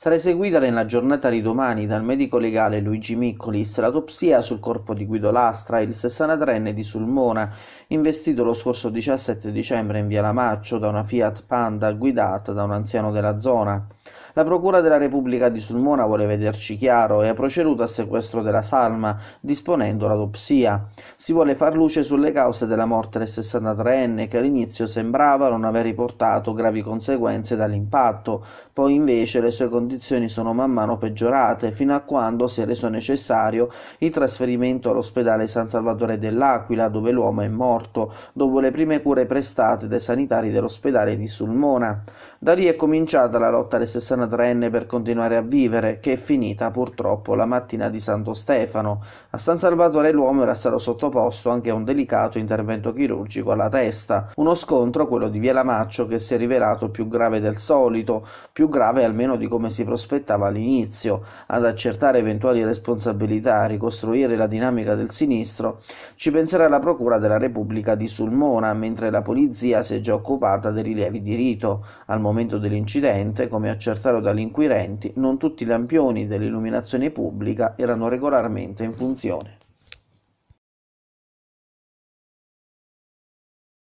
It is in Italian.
Sarà eseguita nella giornata di domani dal medico legale Luigi Miccolis l'autopsia sul corpo di Guido Lastra, il sessantatreenne di Sulmona, investito lo scorso 17 dicembre in via Lamaccio da una Fiat Panda guidata da un anziano della zona. La Procura della Repubblica di Sulmona vuole vederci chiaro e ha proceduto al sequestro della salma, disponendo l'autopsia. Si vuole far luce sulle cause della morte del 63enne, che all'inizio sembrava non aver riportato gravi conseguenze dall'impatto, poi invece le sue condizioni sono man mano peggiorate, fino a quando si è reso necessario il trasferimento all'ospedale San Salvatore dell'Aquila, dove l'uomo è morto, dopo le prime cure prestate dai sanitari dell'ospedale di Sulmona. Da lì è cominciata la lotta del 63 portano trenne per continuare a vivere, che è finita purtroppo la mattina di Santo Stefano. A San Salvatore l'uomo era stato sottoposto anche a un delicato intervento chirurgico alla testa. Uno scontro, quello di Via Lamaccio, che si è rivelato più grave del solito, più grave almeno di come si prospettava all'inizio. Ad accertare eventuali responsabilità, a ricostruire la dinamica del sinistro, ci penserà la Procura della Repubblica di Sulmona, mentre la polizia si è già occupata dei rilievi di rito. Al momento dell'incidente, come accertato contrastato dagli inquirenti, non tutti i lampioni dell'illuminazione pubblica erano regolarmente in funzione.